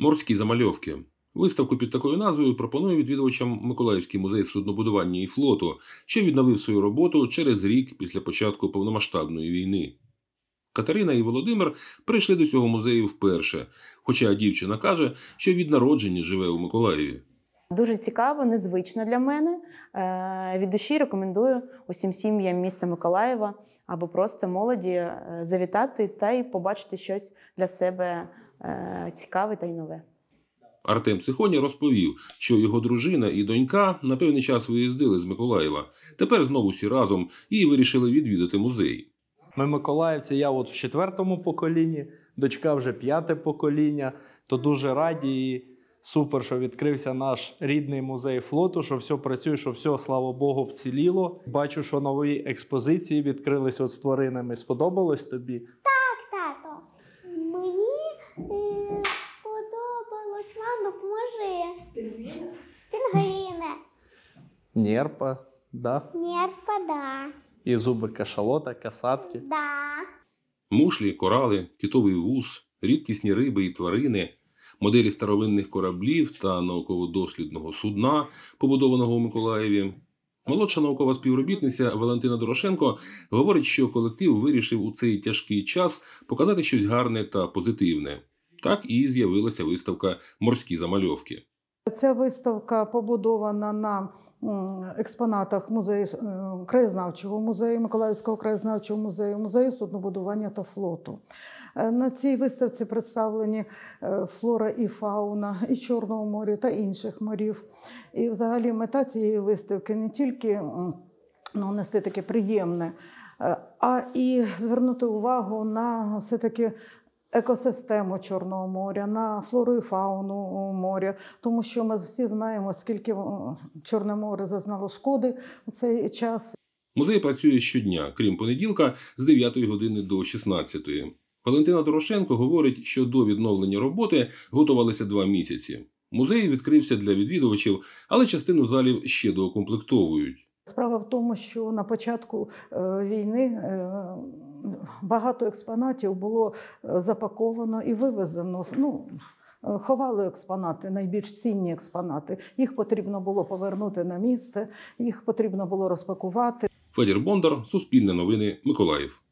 Морські замальовки. Виставку під такою назвою пропонує відвідувачам Миколаївський музей суднобудування і флоту, що відновив свою роботу через рік після початку повномасштабної війни. Катерина і Володимир прийшли до цього музею вперше, хоча дівчина каже, що від народження живе у Миколаєві. Дуже цікаво, незвично для мене. Е, від душі рекомендую усім сім'ям міста Миколаєва або просто молоді е, завітати та й побачити щось для себе е, цікаве та й нове. Артем Цихоні розповів, що його дружина і донька на певний час виїздили з Миколаєва. Тепер знову всі разом і вирішили відвідати музей. Ми Миколаївці, я от в четвертому поколінні, дочка вже п'яте покоління, то дуже раді. і Супер, що відкрився наш рідний музей флоту, що все працює, що все, слава Богу, вціліло. Бачу, що нові експозиції відкрились от з тваринами. Сподобалось тобі? Так, тато. Мені е, сподобалось мамо, допоможи. Пінгвіни. Нерпа, да? Нерпа, да. І зуби кашалота, касатки. Да. Мушлі, корали, китовий вус, рідкісні риби і тварини моделі старовинних кораблів та науково-дослідного судна, побудованого у Миколаєві. Молодша наукова співробітниця Валентина Дорошенко говорить, що колектив вирішив у цей тяжкий час показати щось гарне та позитивне. Так і з'явилася виставка Морські замальовки. Ця виставка побудована на експонатах музею е, краєзнавчого музею, Миколаївського краєзнавчого музею, музею суднобудування та флоту. Е, на цій виставці представлені е, флора і фауна і Чорного моря та інших морів. І, взагалі, мета цієї виставки не тільки ну, нести таке приємне. А і звернути увагу на все-таки екосистему Чорного моря, на флору і фауну моря, тому що ми всі знаємо, скільки е, Чорне море зазнало шкоди у цей час. Музей працює щодня, крім понеділка, з 9 години до 16. Валентина Дорошенко говорить, що до відновлення роботи готувалися два місяці. Музей відкрився для відвідувачів, але частину залів ще доукомплектовують. Справа в тому, що на початку е, війни е, багато експонатів було е, запаковано і вивезено. Ну, Ховали експонати, найбільш цінні експонати. Їх потрібно було повернути на місце, їх потрібно було розпакувати. Федір Бондар, Суспільне новини, Миколаїв.